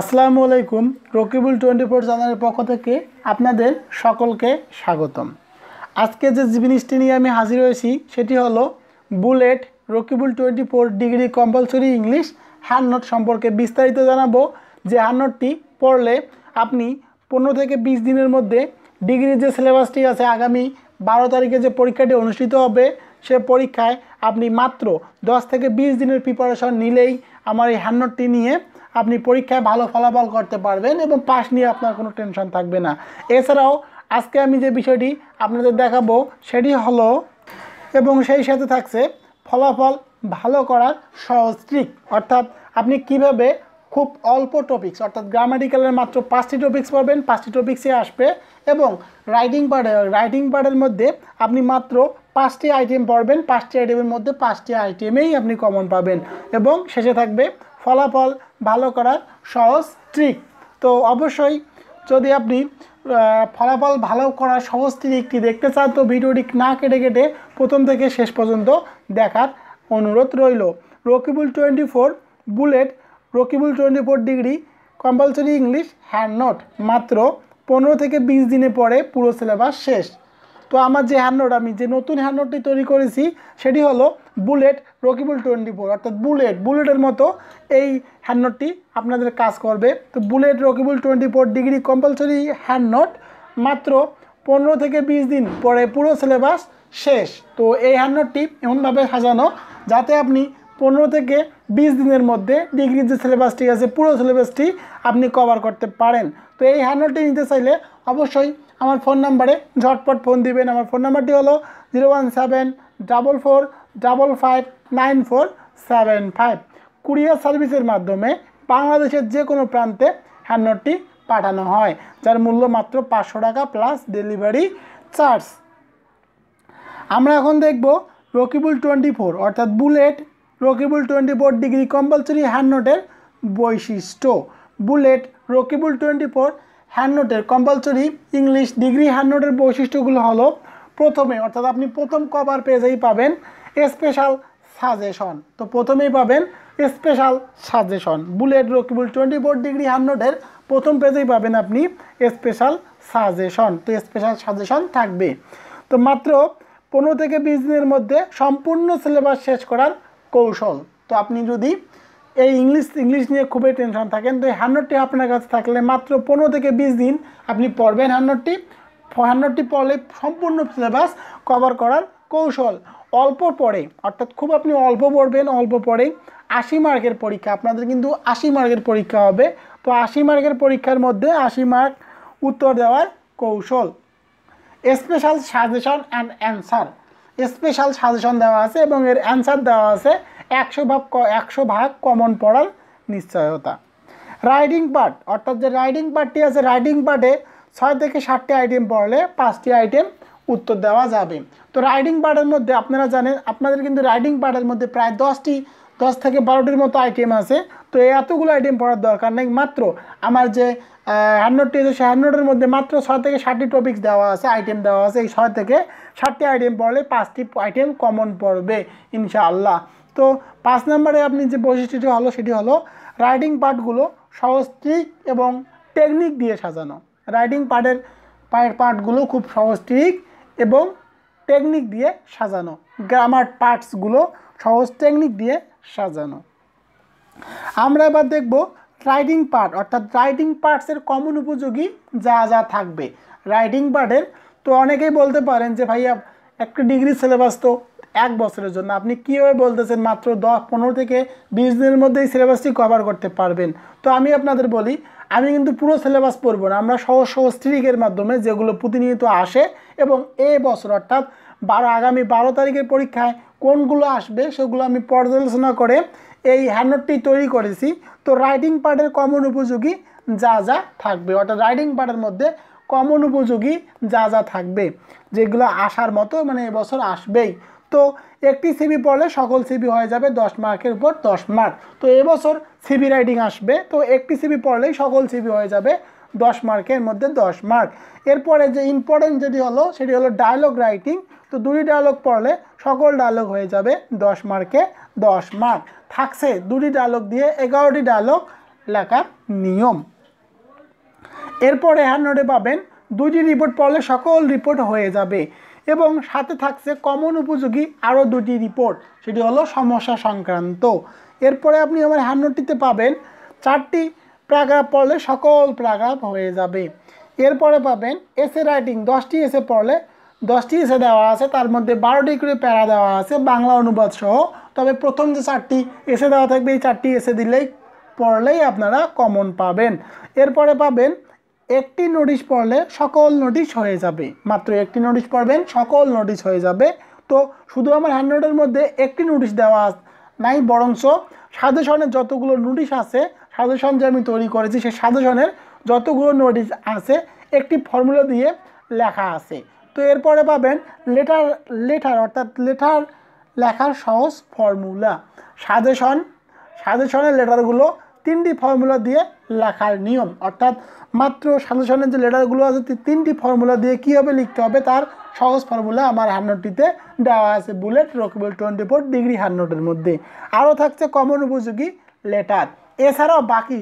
আসসালামু আলাইকুম Rakibul twenty four চ্যানেলের পক্ষ থেকে আপনাদের সকলকে স্বাগতম আজকে যে জিনিসটি নিয়ে আমি হাজির হয়েছি সেটি হলো bullet Rakibul twenty four degree compulsory English note সম্পর্কে বিস্তারিত জানাবো যে নোটটি পড়লে আপনি পনেরো থেকে বিশ দিনের মধ্যে ডিগ্রির যে সিলেবাসটি আছে আগামী বারো তারিখে যে পরীক্ষাটি অনুষ্ঠিত হবে সে পরীক্ষায় আপনি মাত্র দশ থেকে বিশ দিনের প্রিপারেশন নিলেই আমার এই হ্যান্ডনোটটি নিয়ে আপনি পরীক্ষায় ভালো ফলাফল করতে পারবেন এবং পাশ নিয়ে আপনার কোনো টেনশন থাকবে না এছাড়াও আজকে আমি যে বিষয়টি আপনাদের দেখাবো সেটি হলো এবং সেই সাথে থাকছে ফলাফল ভালো করার সহজ ট্রিক অর্থাৎ আপনি কিভাবে খুব অল্প টপিক্স অর্থাৎ গ্রামাটিক্যালের মাত্র পাঁচটি টপিক্স পাবেন পাঁচটি টপিক্সে আসবে এবং রাইটিং পার্টে রাইটিং পার্টের মধ্যে আপনি মাত্র পাঁচটি আইটেম পড়বেন পাঁচটি আইটেমের মধ্যে পাঁচটি আইটেমেই আপনি কমন পাবেন এবং শেষে থাকবে ফলাফল ভালো করার সহজ ট্রিক তো অবশ্যই যদি আপনি ফলাফল ভালো করার সহজ ট্রিকটি দেখতে চান তো ভিডিওটি না কেটে কেটে প্রথম থেকে শেষ পর্যন্ত দেখার অনুরোধ রইল Rakibul twenty four bullet Rakibul twenty four degree compulsory English hand note মাত্র পনেরো থেকে বিশ দিনে পরে পুরো সিলেবাস শেষ তো আমার যে হ্যান্ড নোট আমি যে নতুন হ্যান্ড নোটটি তৈরি করেছি সেটি হলো বুলেট রকিবুল টোয়েন্টি ফোর অর্থাৎ বুলেট বুলেটের মতো এই হ্যান্ড আপনাদের কাজ করবে তো bullet Rakibul twenty four degree compulsory hand মাত্র পনেরো থেকে বিশ দিন পরে পুরো সিলেবাস শেষ তো এই হ্যান্ড এমনভাবে সাজানো যাতে আপনি পনেরো থেকে বিশ দিনের মধ্যে ডিগ্রির যে সিলেবাসটি আছে পুরো সিলেবাসটি আপনি কভার করতে পারেন তো এই হ্যান্ডলটি নিতে চাইলে অবশ্যই আমার ফোন নাম্বারে ঝটপট ফোন দিবেন আমার ফোন নাম্বারটি হলো zero one seven double four double five nine four seven five courier সার্ভিসের মাধ্যমে বাংলাদেশের যে কোনো প্রান্তে হ্যান্ডনোটটি পাঠানো হয় যার মূল্য মাত্র পাঁচশো টাকা প্লাস ডেলিভারি চার্জ আমরা এখন দেখব রকিবুল টোয়েন্টি ফোর অর্থাৎ bullet Rakibul twenty four degree compulsory হ্যান্ডনোটের বৈশিষ্ট্য বুলেট রকিবুল টোয়েন্টি ফোর হ্যান্ডনোটের কম্পালসরি ইংলিশ ডিগ্রি হ্যান্ডনোটের বৈশিষ্ট্যগুলো হলো প্রথমে অর্থাৎ আপনি প্রথম কভার পেজেই পাবেন স্পেশাল সাজেশন তো প্রথমেই পাবেন special suggestion bullet Rakibul twenty four degree হান্ড্রেডের প্রথম পেজেই পাবেন আপনি স্পেশাল সাজেশন তো স্পেশাল সাজেশন থাকবে তো মাত্র পনেরো থেকে বিশ দিনের মধ্যে সম্পূর্ণ সিলেবাস শেষ করার কৌশল তো আপনি যদি এই ইংলিশ ইংলিশ নিয়ে খুবই টেনশন থাকেন তো এই হান্ড্রেডটি আপনার কাছে থাকলে মাত্র পনেরো থেকে বিশ দিন আপনি পড়বেন হান্ড্রেডটি হান্ড্রেডটি পড়লে সম্পূর্ণ সিলেবাস কভার করার কৌশল অল্প পরে অর্থাৎ খুব আপনি অল্প পড়বেন অল্প পরে আশি মার্কের পরীক্ষা আপনাদের কিন্তু আশি মার্কের পরীক্ষা হবে তো আশি মার্কের পরীক্ষার মধ্যে আশি মার্ক উত্তর দেওয়ার কৌশল special suggestion and answer special suggestion দেওয়া আছে এবং এর অ্যান্সার দেওয়া আছে একশো ভাগ একশো ভাগ কমন পড়ার নিশ্চয়তা রাইডিং পার্ট অর্থাৎ যে রাইডিং পার্টটি আছে রাইডিং পার্টে ছয় থেকে সাতটি আইটেম পড়লে পাঁচটি আইটেম উত্তর দেওয়া যাবে তো রাইডিং পার্টের মধ্যে আপনারা জানেন আপনাদের কিন্তু রাইডিং পার্টের মধ্যে প্রায় দশটি দশ থেকে বারোটির মতো আইটেম আছে তো এই এতগুলো আইটেম পড়ার দরকার নেই মাত্র আমার যে হান্ড্রেডটি আছে সেই হান্ড্রেডের মধ্যে মাত্র ছয় থেকে ষাটটি টপিক্স দেওয়া আছে আইটেম দেওয়া আছে এই ছয় থেকে ষাটটি আইটেম পড়লে পাঁচটি আইটেম কমন পড়বে ইনশাআল্লাহ তো পাঁচ নম্বরে আপনি যে বৈশিষ্ট্যটি হলো সেটি হলো রাইডিং পার্টগুলো সহজ ট্রিক এবং টেকনিক দিয়ে সাজানো রাইডিং পার্টের পায়ের পার্টগুলো খুব সহজ ট্রিক এবং টেকনিক দিয়ে সাজানো গ্রামার পার্টসগুলো সহজ টেকনিক দিয়ে সাজানো আমরা এবার দেখব রাইডিং পার্ট অর্থাৎ রাইডিং পার্টসের কমন উপযোগী যা যা থাকবে রাইডিং পার্টের তো অনেকেই বলতে পারেন যে ভাইয়া একটা ডিগ্রি সিলেবাস তো এক বছরের জন্য আপনি কীভাবে বলতেছেন মাত্র দশ পনেরো থেকে বিশ দিনের মধ্যে এই সিলেবাসটি কভার করতে পারবেন তো আমি আপনাদের বলি আমি কিন্তু পুরো সিলেবাস পড়ব না আমরা সহজ সহজ ট্রিকের মাধ্যমে যেগুলো প্রতিনিয়ত আসে এবং এ বছর অর্থাৎ বারো আগামী বারো তারিখের পরীক্ষায় কোনগুলো আসবে সেগুলো আমি পর্যালোচনা করে এই হ্যান্ডটি তৈরি করেছি তো রাইডিং পার্টের কমন উপযোগী যা যা থাকবে অর্থাৎ রাইডিং পার্টের মধ্যে কমন উপযোগী যা যা থাকবে যেগুলো আসার মতো মানে এবছর আসবেই তো একটি সিবি পড়লে সকল সিবি হয়ে যাবে দশ মার্কের উপর দশ মার্ক তো এবছর সিবি রাইডিং আসবে তো একটি সিবি পড়লেই সকল সিবি হয়ে যাবে দশ মার্কের মধ্যে দশ মার্ক এরপরে যে ইম্পর্টেন্ট যেটি হলো সেটি হলো ডায়লগ রাইটিং তো দুটি ডায়লগ পড়লে সকল ডায়লগ হয়ে যাবে দশ মার্কে দশ মার্ক থাকছে দুটি ডায়লগ দিয়ে এগারোটি ডায়লগ লেখার নিয়ম এরপরে হ্যান্ড নোটে পাবেন দুটি রিপোর্ট পড়লে সকল রিপোর্ট হয়ে যাবে এবং সাথে থাকছে কমন উপযোগী আরও দুটি রিপোর্ট সেটি হলো সমস্যা সংক্রান্ত এরপরে আপনি আমার হ্যান্ডনোটটিতে পাবেন চারটি প্যারাগ্রাফ পড়লে সকল প্যারাগ্রাফ হয়ে যাবে এরপরে পাবেন এসে রাইটিং দশটি এসে পড়লে দশটি এসে দেওয়া আছে তার মধ্যে বারোটি করে প্যারা দেওয়া আছে বাংলা অনুবাদ সহ তবে প্রথম যে চারটি এসে দেওয়া থাকবে এই চারটি এসে দিলেই পড়লেই আপনারা কমন পাবেন এরপরে পাবেন একটি নোটিশ পড়লে সকল নোটিশ হয়ে যাবে মাত্র একটি নোটিশ পড়বেন সকল নোটিশ হয়ে যাবে তো শুধু আমার হ্যান্ডনোটের মধ্যে একটি নোটিশ দেওয়া নাই বরঞ্চ সাজেশনের যতগুলো নোটিশ আছে সাজেশন যে আমি তৈরি করেছি সেই সাজেশনের যতগুলো নোটিশ আছে একটি ফর্মুলা দিয়ে লেখা আছে তো এরপরে পাবেন লেটার লেটার অর্থাৎ লেটার লেখার সহজ ফর্মুলা সাজেশন সাজেশনের লেটারগুলো তিনটি ফর্মুলা দিয়ে লেখার নিয়ম অর্থাৎ মাত্র সাজেশনের যে লেটারগুলো আছে তিনটি ফর্মুলা দিয়ে কীভাবে লিখতে হবে তার সহজ ফর্মুলা আমার নোটটিতে দেওয়া আছে bullet Rakibul twenty four degree নোটের মধ্যে আরও থাকছে কমন উপযোগী লেটার এছাড়াও বাকি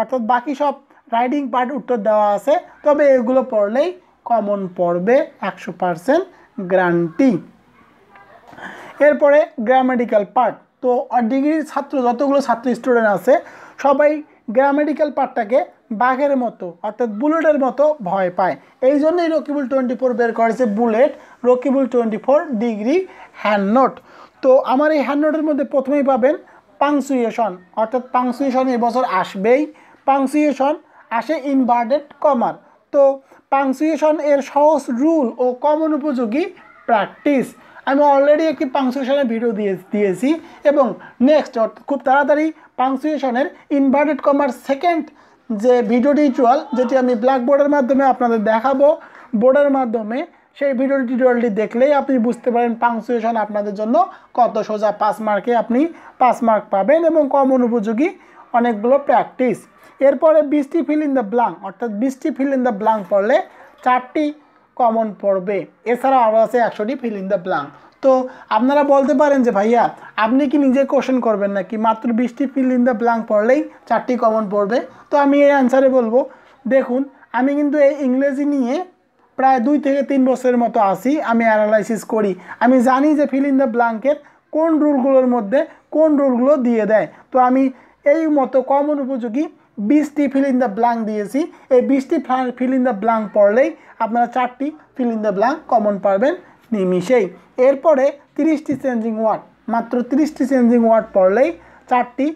অর্থাৎ বাকি সব রাইডিং পার্ট উত্তর দেওয়া আছে তবে এগুলো পড়লেই কমন পড়বে একশো পারসেন্ট গ্রান্টি এরপরে গ্রামেটিক্যাল পার্ট তো ডিগ্রির ছাত্র যতগুলো ছাত্র স্টুডেন্ট আছে সবাই গ্রামেডিক্যাল পার্টটাকে বাঘের মতো অর্থাৎ বুলেটের মতো ভয় পায় এই জন্যই রকিবুল টোয়েন্টি ফোর বের করেছে bullet Rakibul twenty four degree hand note তো আমার এই হ্যান্ড নোটের মধ্যে প্রথমেই পাবেন পাংসুয়েশন অর্থাৎ পাংসুয়েশন এবছর আসবেই পাংসুয়েশন আসে ইনভার্টেড কমার তো পাংসুয়েশন এর সহজ রুল ও কমন উপযোগী প্র্যাকটিস আমি অলরেডি একটি পাংসুয়েশনের ভিডিও দিয়ে দিয়েছি এবং নেক্সট খুব তাড়াতাড়ি পাংসুয়েশনের ইনভার্টেড কমার সেকেন্ড যে ভিডিও টিউটোরিয়াল যেটি আমি ব্ল্যাকবোর্ডের মাধ্যমে আপনাদের দেখাবো বোর্ডের মাধ্যমে সেই ভিডিও টিউটোরিয়ালটি দেখলেই আপনি বুঝতে পারেন পাংসুয়েশন আপনাদের জন্য কত সোজা পাঁচ মার্কে আপনি পাঁচ মার্ক পাবেন এবং কম অনুপযোগী অনেকগুলো প্র্যাকটিস এরপরে বৃষ্টি ফিল ইন দ্য ব্লাঙ্ক অর্থাৎ বৃষ্টি ফিল ইন দ্য ব্লাঙ্ক পড়লে চারটি কমন পড়বে এছাড়াও আরও আছে একশোটি ফিল ইন দ্য ব্লাঙ্ক তো আপনারা বলতে পারেন যে ভাইয়া আপনি কি নিজে কোশ্চেন করবেন নাকি মাত্র বিশটি ফিল ইন দ্য ব্লাঙ্ক পড়লেই চারটি কমন পড়বে তো আমি এই অ্যান্সারে বলবো দেখুন আমি কিন্তু এই ইংরেজি নিয়ে প্রায় দুই থেকে তিন বছরের মতো আসি আমি অ্যানালাইসিস করি আমি জানি যে ফিল ইন দ্য ব্লাঙ্কের কোন রুলগুলোর মধ্যে কোন রুলগুলো দিয়ে দেয় তো আমি এই মতো কমন উপযোগী বিশটি ফিল ইন দ্য ব্লাঙ্ক দিয়েছি এই বিশটি ফিল ইন দ্য ব্লাঙ্ক পড়লেই আপনারা চারটি fill in the blank common পারবেন নিমিশেই এরপরে তিরিশটি চেঞ্জিং ওয়ার্ড মাত্র তিরিশটি চেঞ্জিং ওয়ার্ড পড়লেই চারটি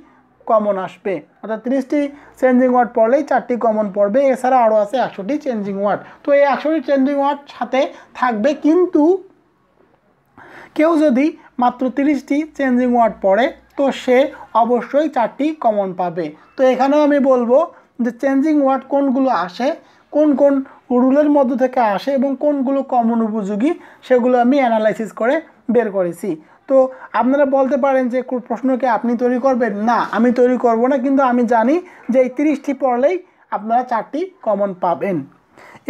কমন আসবে অর্থাৎ তিরিশটি চেঞ্জিং ওয়ার্ড পড়লেই চারটি কমন পড়বে এছাড়া আরও আছে একশোটি চেঞ্জিং ওয়ার্ড তো এই একশোটি চেঞ্জিং ওয়ার্ড সাথে থাকবে কিন্তু কেউ যদি মাত্র তিরিশটি চেঞ্জিং ওয়ার্ড পড়ে তো সে অবশ্যই চারটি কমন পাবে তো এখানেও আমি বলবো যে চেঞ্জিং ওয়ার্ড কোনগুলো আসে কোন কোন রুলের মধ্য থেকে আসে এবং কোনগুলো কমন উপযোগী সেগুলো আমি অ্যানালাইসিস করে বের করেছি তো আপনারা বলতে পারেন যে প্রশ্নকে আপনি তৈরি করবেন না আমি তৈরি করব না কিন্তু আমি জানি যে এই তিরিশটি পড়লেই আপনারা চারটি কমন পাবেন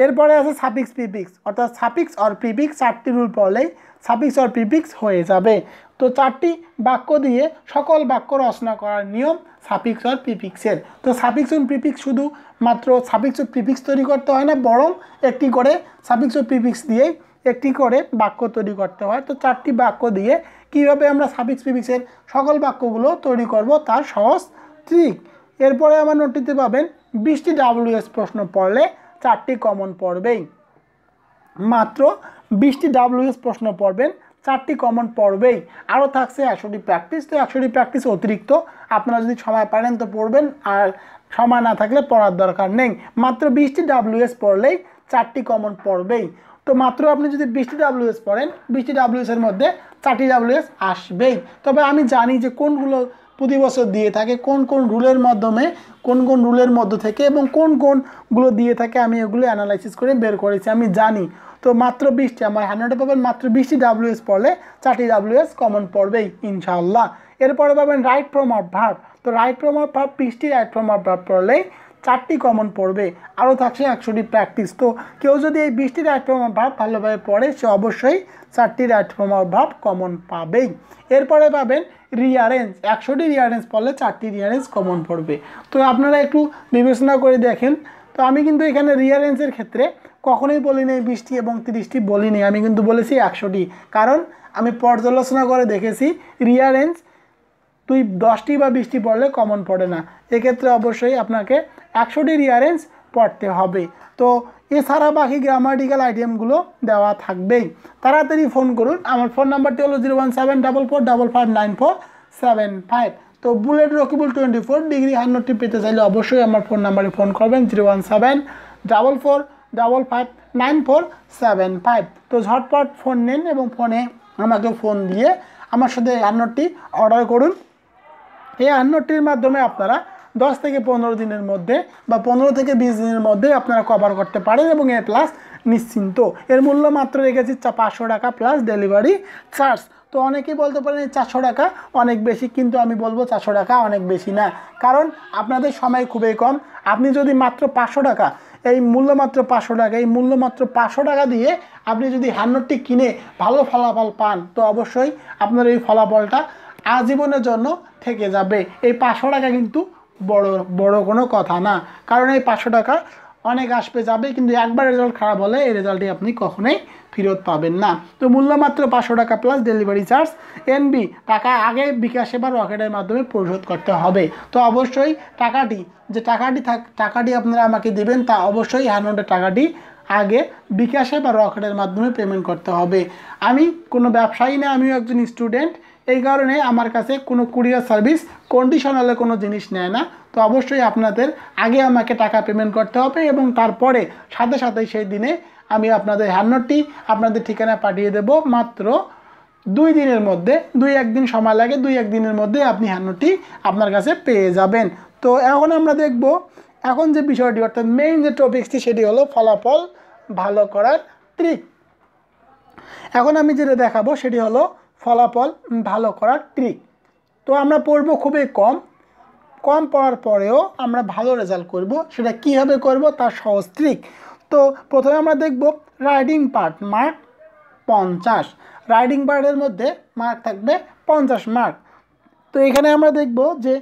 এরপরে আছে সাপিক্স প্রিপিক্স অর্থাৎ সাপিক্স অর প্রিপিক্স চারটি রুল পড়লেই সাপিক্স অর প্রিপিক্স হয়ে যাবে তো চারটি বাক্য দিয়ে সকল বাক্য রচনা করার নিয়ম সাপিক্স আর প্রিপিক্সের তো সাফিক্স অন প্রিপিক্স শুধু মাত্র সাফিক্স অফ প্রিপিক্স তৈরি করতে হয় না বরং একটি করে সাফিক্স অফ প্রিপিক্স দিয়ে একটি করে বাক্য তৈরি করতে হয় তো চারটি বাক্য দিয়ে কিভাবে আমরা সাফিক্স প্রিপিক্সের সকল বাক্যগুলো তৈরি করব তার সহজ ট্রিক এরপরে আমার নোটটিতে পাবেন বিশটি ডাব্লিউএস প্রশ্ন পড়লে চারটি কমন পড়বেই মাত্র বিশটি ডাব্লিউএস প্রশ্ন পড়বেন চারটি কমন পড়বেই আরও থাকছে একশোটি প্র্যাকটিস তো একশোটি প্র্যাকটিস অতিরিক্ত আপনারা যদি সময় পারেন তো পড়বেন আর সময় না থাকলে পড়ার দরকার নেই মাত্র বিশটি ডাব্লিউএস পড়লেই চারটি কমন পড়বেই তো মাত্র আপনি যদি বিশটি ডাব্লিউএস পড়েন বিশটি ডাব্লিউএসের মধ্যে চারটি ডাব্লিউএস আসবেই তবে আমি জানি যে কোনগুলো প্রতি বছর দিয়ে থাকে কোন কোন রুলের মাধ্যমে কোন কোন রুলের মধ্য থেকে এবং কোন কোনগুলো দিয়ে থাকে আমি এগুলো অ্যানালাইসিস করে বের করেছি আমি জানি তো মাত্র বিশটি আমার হান্ড্রেডে পাবেন মাত্র বিশটি ডাব্লিউএস পড়লে চারটি ডাব্লিউএস কমন পড়বেই ইনশাআল্লাহ এরপরে পাবেন রাইট ফ্রম অফ ভাব তো রাইট ফ্রম অফ ভাব বিশটি রাইট ফ্রম অফ ভাব পড়লেই চারটি কমন পড়বে আরও থাকছে একশোটি প্র্যাকটিস তো কেউ যদি এই বিশটি রাইট ফ্রম অফ ভাব ভালোভাবে পড়ে সে অবশ্যই চারটি right form of verb common পাবেই এরপরে পাবেন রিয়ারেঞ্জ একশোটি রিয়ারেঞ্জ পড়লে চারটি রিয়ারেঞ্জ কমন পড়বে তো আপনারা একটু বিবেচনা করে দেখেন তো আমি কিন্তু এখানে রিয়ারেঞ্জের ক্ষেত্রে কখনোই বলিনি বিশটি এবং তিরিশটি বলিনি আমি কিন্তু বলেছি একশোটি কারণ আমি পর্যালোচনা করে দেখেছি রিয়ারেঞ্জ তুই দশটি বা বিশটি পড়লে কমন পড়ে না এক্ষেত্রে অবশ্যই আপনাকে একশোটি রিয়ারেঞ্জ পড়তে হবে তো এছাড়া বাকি গ্রামাটিক্যাল আইটেমগুলো দেওয়া থাকবেই তাড়াতাড়ি ফোন করুন আমার ফোন নাম্বারটি হলো zero one seven double four double five nine four seven five তো bullet Rakibul twenty four degree হান্ড্রেডটি পেতে চাইলে অবশ্যই আমার ফোন নাম্বারে ফোন করবেন zero one seven double four double five nine four seven five তো ঝটপট ফোন নিন এবং ফোনে আমাকে ফোন দিয়ে আমার সাথে এই হ্যান্ডনোটটি অর্ডার করুন এই হ্যান্ডনোটটির মাধ্যমে আপনারা দশ থেকে পনেরো দিনের মধ্যে বা পনেরো থেকে বিশ দিনের মধ্যে আপনারা কভার করতে পারেন এবং এ প্লাস নিশ্চিন্ত এর মূল্য মাত্র রেখেছি পাঁচশো টাকা প্লাস ডেলিভারি চার্জ তো অনেকেই বলতে পারেন চারশো টাকা অনেক বেশি কিন্তু আমি বলবো চারশো টাকা অনেক বেশি না কারণ আপনাদের সময় খুবই কম আপনি যদি মাত্র পাঁচশো টাকা এই মূল্য মাত্র পাঁচশো টাকা এই মূল্য মাত্র পাঁচশো টাকা দিয়ে আপনি যদি হ্যান্ডনোটটি কিনে ভালো ফলাফল পান তো অবশ্যই আপনার এই ফলাফলটা আজীবনের জন্য থেকে যাবে এই পাঁচশো টাকা কিন্তু বড় বড় কোনো কথা না কারণ এই পাঁচশো টাকা অনেক আসবে যাবে কিন্তু একবার রেজাল্ট খারাপ হলে এই রেজাল্টটি আপনি কখনোই ফেরত পাবেন না তো মূল্য মাত্র পাঁচশো টাকা প্লাস ডেলিভারি চার্জ এনবি টাকা আগে বিকাশে বা রকেটের মাধ্যমে পরিশোধ করতে হবে তো অবশ্যই টাকাটি যে টাকাটি থাক টাকাটি আপনারা আমাকে দেবেন তা অবশ্যই হ্যান্ডের টাকাটি আগে বিকাশে বা রকেটের মাধ্যমে পেমেন্ট করতে হবে আমি কোনো ব্যবসায়ী না আমিও একজন স্টুডেন্ট এই কারণে আমার কাছে কোনো কুরিয়ার সার্ভিস কন্ডিশনালে কোনো জিনিস নেয় না তো অবশ্যই আপনাদের আগে আমাকে টাকা পেমেন্ট করতে হবে এবং তারপরে সাথে সাথে সেই দিনে আমি আপনাদের হ্যান্ডনোটটি আপনাদের ঠিকানা পাঠিয়ে দেব মাত্র দুই দিনের মধ্যে দুই একদিন সময় লাগে দুই একদিনের মধ্যে আপনি হ্যান্ডনোটটি আপনার কাছে পেয়ে যাবেন তো এখন আমরা দেখব এখন যে বিষয়টি অর্থাৎ মেইন যে টপিক্সটি সেটি হলো ফলাফল ভালো করার ট্রিক এখন আমি যেটা দেখাবো সেটি হলো ফলাফল ভালো করার ট্রিক তো আমরা পড়ব খুবই কম কম পড়ার পরেও আমরা ভালো রেজাল্ট করব সেটা কীভাবে করব তার সহজ ট্রিক তো প্রথমে আমরা দেখব রাইডিং পার্ট মার্ক পঞ্চাশ রাইডিং পার্টের মধ্যে মার্ক থাকবে পঞ্চাশ মার্ক তো এখানে আমরা দেখব যে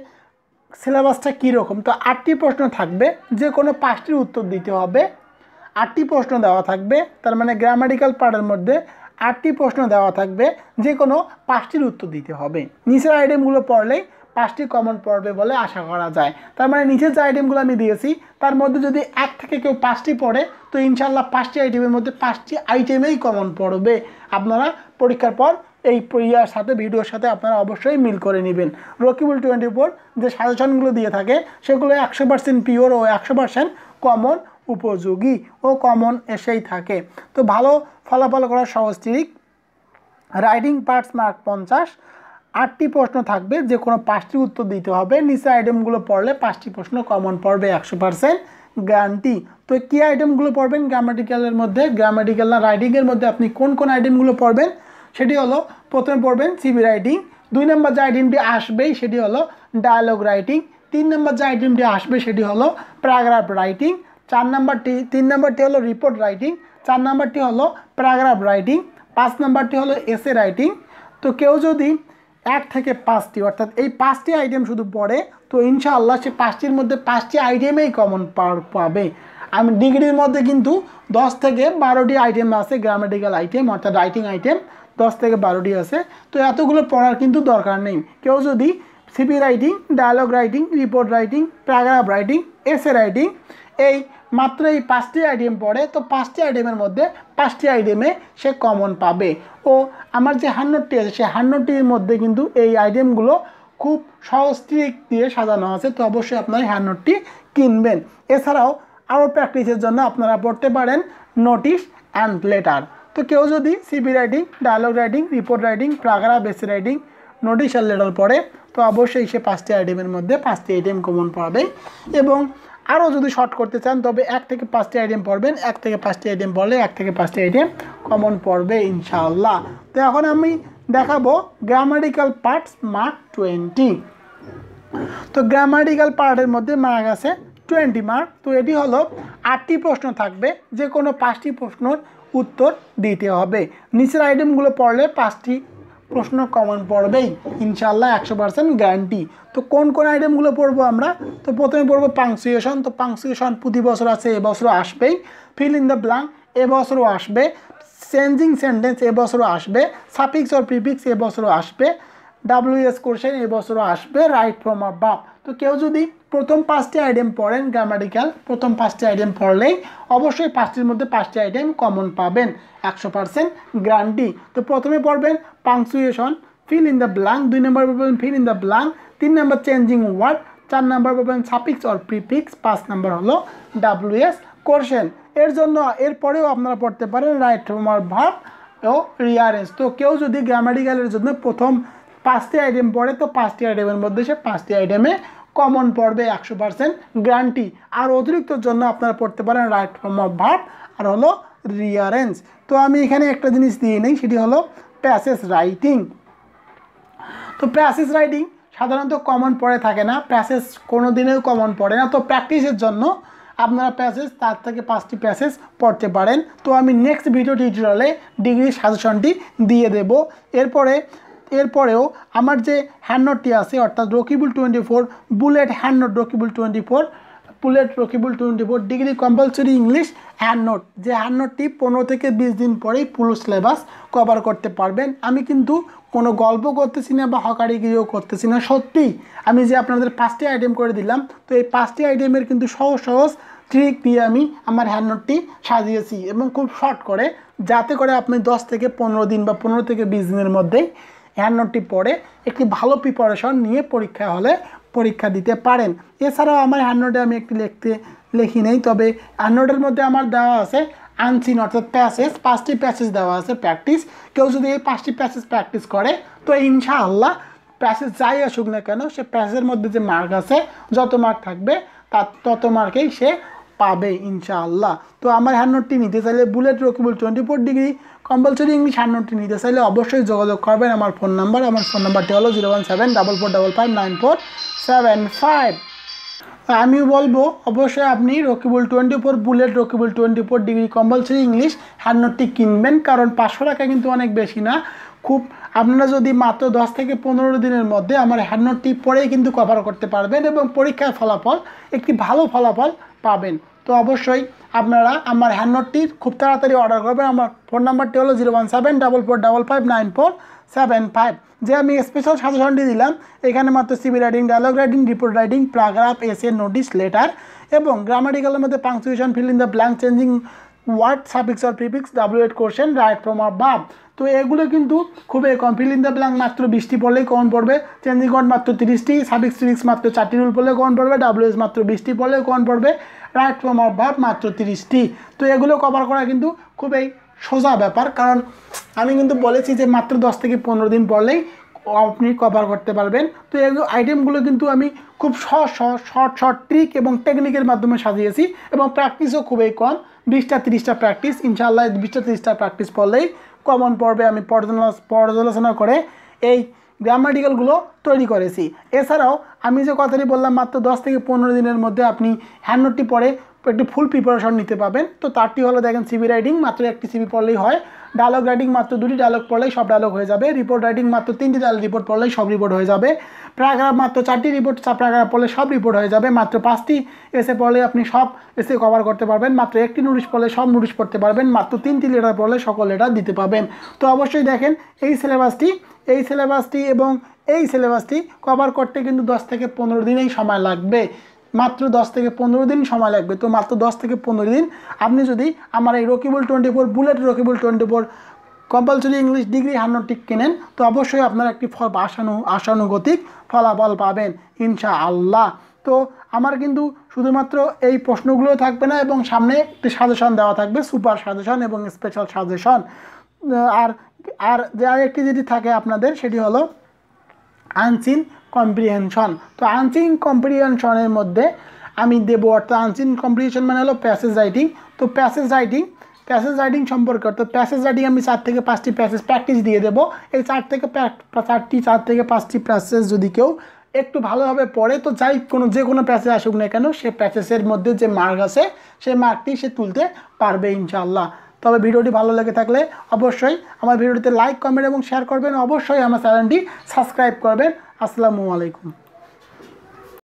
সিলেবাসটা কীরকম তো আটটি প্রশ্ন থাকবে যে কোনো পাঁচটির উত্তর দিতে হবে আটটি প্রশ্ন দেওয়া থাকবে তার মানে গ্রামাটিক্যাল পার্টের মধ্যে আটটি প্রশ্ন দেওয়া থাকবে যে কোনো পাঁচটির উত্তর দিতে হবে নিচের আইটেমগুলো পড়লেই পাঁচটি কমন পড়বে বলে আশা করা যায় তার মানে নিচের যে আইটেমগুলো আমি দিয়েছি তার মধ্যে যদি এক থেকে কেউ পাঁচটি পড়ে তো ইনশাল্লাহ পাঁচটি আইটেমের মধ্যে পাঁচটি আইটেমেই কমন পড়বে আপনারা পরীক্ষার পর এই ইয়ার সাথে ভিডিওর সাথে আপনারা অবশ্যই মিল করে নেবেন রকিবুল টোয়েন্টি ফোর যে সাজেশনগুলো দিয়ে থাকে সেগুলো একশো পার্সেন্ট পিওর ও একশো পার্সেন্ট কমন উপযোগী ও কমন এসেই থাকে তো ভালো ফলাফল করার সহজ ট্রিক পার্টস মার্ক পঞ্চাশ আটটি প্রশ্ন থাকবে যে কোনো পাঁচটি উত্তর দিতে হবে নিচে আইটেমগুলো পড়লে পাঁচটি প্রশ্ন কমন পড়বে একশো পার্সেন্ট গ্যারান্টি তো কী আইটেমগুলো পড়বেন গ্রামাটিক্যালের মধ্যে গ্রামাটিক্যাল না রাইডিংয়ের মধ্যে আপনি কোন কোন আইটেমগুলো পড়বেন সেটি হলো প্রথমে পড়বেন সিবি রাইটিং দুই নম্বর যে আইটেমটি আসবেই সেটি হলো ডায়ালগ রাইটিং তিন নম্বর যে আইটেমটি আসবে সেটি হলো প্যারাগ্রাফ রাইটিং চার নাম্বারটি তিন নাম্বারটি হলো রিপোর্ট রাইটিং চার নাম্বারটি হলো প্যারাগ্রাফ রাইটিং পাঁচ নাম্বারটি হলো এসে রাইটিং তো কেউ যদি এক থেকে পাঁচটি অর্থাৎ এই পাঁচটি আইটেম শুধু পড়ে তো ইনশাআল্লাহ সে পাঁচটির মধ্যে পাঁচটি আইটেমেই কমন পাবে আমি ডিগ্রির মধ্যে কিন্তু দশ থেকে বারোটি আইটেম আছে গ্রামেটিক্যাল আইটেম অর্থাৎ রাইটিং আইটেম দশ থেকে বারোটি আছে তো এতগুলো পড়ার কিন্তু দরকার নেই কেউ যদি CV writing dialogue writing report writing paragraph writing essay writing এই মাত্র এই পাঁচটি আইডিএম পড়ে তো পাঁচটি আইডিএমের মধ্যে পাঁচটি আইডিএমে সে কমন পাবে ও আমার যে হান্নটি আছে সেই হান্নটির মধ্যে কিন্তু এই আইডিএমগুলো খুব সহজ দিয়ে সাজানো আছে তো অবশ্যই আপনার এই কিনবেন এছাড়াও আরও প্র্যাকটিসের জন্য আপনারা পড়তে পারেন নোটিশ অ্যান্ড লেটার তো কেউ যদি CV writing dialogue writing report writing paragraph বেসি রাইডিং নোটিশ অ্যান্ড লেটার পড়ে তো অবশ্যই সে পাঁচটি আইটেমের মধ্যে পাঁচটি আইটেম কমন পাবে এবং আরও যদি শর্ট করতে চান তবে এক থেকে পাঁচটি আইটেম পড়বেন এক থেকে পাঁচটি আইটেম পড়লে এক থেকে পাঁচটি আইটেম কমন পড়বে ইনশাআল্লাহ তো এখন আমি দেখাবো গ্রামারিক্যাল পার্টস মার্ক টোয়েন্টি তো গ্রামারিক্যাল পার্টের মধ্যে মার্ক আছে টোয়েন্টি মার্ক তো এটি হলো আটটি প্রশ্ন থাকবে যে কোনো পাঁচটি প্রশ্নর উত্তর দিতে হবে নিচের আইটেমগুলো পড়লে পাঁচটি প্রশ্ন কমন পড়বেই ইনশাল্লাহ একশো পার্সেন্ট গ্যারান্টি তো কোন কোন আইটেমগুলো পড়বো আমরা তো প্রথমে পড়বো পাংসুয়েশন তো পাংসুয়েশন প্রতি বছর আছে এবছরও আসবেই ফিল ইন দ্য ব্লাঙ্ক এবছরও আসবে চেঞ্জিং সেন্টেন্স এবছরও আসবে সাফিক্স অর প্রিফিক্স এবছরও আসবে ডাব্লিউএস কোশ্চেন এবছরও আসবে রাইট ফ্রম আ বাপ তো কেউ যদি প্রথম পাঁচটি আইটেম পড়েন গ্রামাটিক্যাল প্রথম পাঁচটি আইটেম পড়লেই অবশ্যই পাঁচটির মধ্যে পাঁচটি আইটেম কমন পাবেন একশো পার্সেন্ট গ্রান্টি তো প্রথমে পড়বেন punctuation fill in the blank দুই নম্বর পাবেন ফিল ইন দ্য ব্লাঙ্ক তিন নম্বর চেঞ্জিং ওয়ার্ড চার নম্বর পাবেন সাপিক্স অর প্রিফিক্স পাঁচ নম্বর হলো ডাব্লিউএস কোর্শন এর জন্য এরপরেও আপনারা পড়তে পারেন রাইট ফর্মার ভাব ও রিয়ারেন্স তো কেউ যদি গ্রামাটিক্যালের জন্য প্রথম পাঁচটি আইটেম পড়ে তো পাঁচটি আইটেমের মধ্যে সে পাঁচটি আইটেমে কমন পড়বে একশো পার্সেন্ট গ্যারান্টি আর অতিরিক্তর জন্য আপনারা পড়তে পারেন রাইট ফর্ম অফ ভার্ব আর হলো রিয়ারেঞ্জ তো আমি এখানে একটা জিনিস দিয়ে নিই সেটি হলো প্যাসেজ রাইটিং তো প্যাসেজ রাইটিং সাধারণত কমন পড়ে থাকে না প্যাসেজ কোনো দিনেও কমন পড়ে না তো প্র্যাকটিসের জন্য আপনারা প্যাসেজ তার থেকে পাঁচটি প্যাসেজ পড়তে পারেন তো আমি নেক্সট ভিডিও টিউটোরিয়ালে ডিগ্রি সাজেশনটি দিয়ে দেব এরপরে এরপরেও আমার যে হ্যান্ডনটটি আছে অর্থাৎ Rakibul twenty four bullet hand note Rakibul twenty four bullet Rakibul twenty four degree compulsory English hand note যে হ্যান্ডনোটটি পনেরো থেকে বিশ দিন পরেই পুরো সিলেবাস কভার করতে পারবেন আমি কিন্তু কোনো গল্প করতেছি না বা হকারি গিয়েও করতেছি না সত্যি আমি যে আপনাদের পাঁচটি আইটেম করে দিলাম তো এই পাঁচটি আইটেমের কিন্তু সহজ সহজ ট্রিক দিয়ে আমি আমার হ্যান্ডনোটটি সাজিয়েছি এবং খুব শর্ট করে যাতে করে আপনি দশ থেকে পনেরো দিন বা পনেরো থেকে বিশ দিনের মধ্যেই হ্যান্ড নোটটি পড়ে একটি ভালো প্রিপারেশন নিয়ে পরীক্ষা হলে পরীক্ষা দিতে পারেন এছাড়াও আমার হ্যান্ড নোটে আমি একটি লিখতে লিখি নেই তবে হ্যান্ড নোটের মধ্যে আমার দেওয়া আছে আনসিন অর্থাৎ প্যাসেজ পাঁচটি প্যাসেজ দেওয়া আছে প্র্যাকটিস কেউ যদি এই পাঁচটি প্যাসেজ প্র্যাকটিস করে তো ইনশাআল্লাহ প্যাসেজ যাই আসুক না কেন সে প্যাসেজের মধ্যে যে মার্ক আছে যত মার্ক থাকবে তার তত মার্কেই সে পাবে ইনশাআল্লাহ তো আমার হ্যান্ড নোটটি নিতে চাইলে bullet Rakibul twenty four degree compulsory English হ্যান্ডনোটি নিতে চাইলে অবশ্যই যোগাযোগ করবেন আমার ফোন নাম্বার আমার ফোন নাম্বারটি হলো zero one seven double four double five nine four seven five আমি বলবো অবশ্যই আপনি Rakibul twenty four bullet Rakibul twenty four degree compulsory English হান্ড্রেডটি কিনবেন কারণ পাঁচশো টাকা কিন্তু অনেক বেশি না খুব আপনারা যদি মাত্র দশ থেকে পনেরো দিনের মধ্যে আমার হ্যান্ডনোটটি পরেই কিন্তু কভার করতে পারবেন এবং পরীক্ষার ফলাফল একটি ভালো ফলাফল পাবেন তো অবশ্যই আপনারা আমার হ্যান্ডনোটটি খুব তাড়াতাড়ি অর্ডার করবেন আমার ফোন নাম্বারটি হলো zero one seven double four double five nine four seven five যে আমি স্পেশাল সাজেশনটি দিলাম এখানে মাত্র CV writing dialogue writing report writing paragraph essay notice letter এবং গ্রামাটিক্যালের মধ্যে punctuation fill in the blank changing word suffix or prefix double ed question right form আর বাব তো এগুলো কিন্তু খুবই কম ফিল ইন দ্য ব্ল্যাঙ্ক মাত্র বিশটি পড়লেই কমন পড়বে চেঞ্জিং কোড মাত্র তিরিশটি সাফিক্স ত্রিক্স মাত্র চারটি রুল পড়লে কমন পড়বে ডাব্লিউ এস মাত্র বিশটি পড়লে কমন পড়বে রাইট ফর্ম অফ মাত্র তিরিশটি তো এগুলো কভার করা কিন্তু খুবই সোজা ব্যাপার কারণ আমি কিন্তু বলেছি যে মাত্র দশ থেকে পনেরো দিন পরলেই আপনি কভার করতে পারবেন তো এই আইটেমগুলো কিন্তু আমি খুব শর্ট শর্ট ট্রিক এবং টেকনিকের মাধ্যমে সাজিয়েছি এবং প্র্যাকটিসও খুবই কম বিশটা তিরিশটা প্র্যাকটিস ইনশাআল্লাহ বিশটা তিরিশটা প্র্যাকটিস পড়লেই কমন পর্বে আমি পর্যালোচনা করে এই গ্রামাটিক্যালগুলো তৈরি করেছি এছাড়াও আমি যে কথাটি বললাম মাত্র দশ থেকে পনেরো দিনের মধ্যে আপনি হ্যান্ড পড়ে একটি ফুল প্রিপারেশন নিতে পাবেন তো তারটি হলো দেখেন সিবি রাইডিং মাত্র একটি সিবি পড়লেই হয় ডায়লগ রাইডিং মাত্র দুটি ডায়লগ পড়লেই সব ডায়লগ হয়ে যাবে রিপোর্ট রাইডিং মাত্র তিনটি ডায়লগ রিপোর্ট পড়লেই সব রিপোর্ট হয়ে যাবে প্যারাগ্রাফ মাত্র চারটি রিপোর্ট প্যারাগ্রাফ পড়লে সব রিপোর্ট হয়ে যাবে মাত্র পাঁচটি এসে পড়লে আপনি সব এসে কভার করতে পারবেন মাত্র একটি নোটিশ পড়লে সব নোটিশ পড়তে পারবেন মাত্র তিনটি লেটার পড়লে সকল লেটার দিতে পাবেন তো অবশ্যই দেখেন এই সিলেবাসটি এই সিলেবাসটি এবং এই সিলেবাসটি কভার করতে কিন্তু দশ থেকে পনেরো দিনেই সময় লাগবে মাত্র দশ থেকে পনেরো দিন সময় লাগবে তো মাত্র দশ থেকে পনেরো দিন আপনি যদি আমার এই Rakibul twenty four bullet Rakibul twenty four compulsory English degree হান্ড্রেডটিক কেনেন তো অবশ্যই আপনারা একটি ফল আশানু আশানুগতিক ফলাফল পাবেন ইনশা আল্লাহ তো আমার কিন্তু শুধুমাত্র এই প্রশ্নগুলো থাকবে না এবং সামনে একটি সাজেশন দেওয়া থাকবে সুপার সাজেশন এবং স্পেশাল সাজেশন আর আর যে আরেকটি যেটি থাকে আপনাদের সেটি হলো আনসিন কম্প্রিহেনশন তো আনসিন কম্প্রিহেনশনের মধ্যে আমি দেব অর্থাৎ আনসিন কম্প্রিহেশন মানে হলো প্যাসেজ রাইটিং তো প্যাসেজ রাইটিং প্যাসেজ রাইটিং সম্পর্কে অর্থাৎ প্যাসেজ রাইটিং আমি চার থেকে পাঁচটি প্যাসেজ প্র্যাকটিস দিয়ে দেবো এই চার থেকে চারটি চার থেকে পাঁচটি প্যাসেজ যদি কেউ একটু ভালোভাবে পড়ে তো যাই কোনো যে কোনো প্যাসেজ আসুক না কেন সে প্যাসেজের মধ্যে যে মার্ক আছে সে মার্কটি সে তুলতে পারবে ইনশাআল্লাহ তবে ভিডিওটি ভালো লেগে থাকলে অবশ্যই আমার ভিডিওটিতে লাইক কমেন্ট এবং শেয়ার করবেন অবশ্যই আমার চ্যানেলটি সাবস্ক্রাইব করবেন আসসালামু আলাইকুম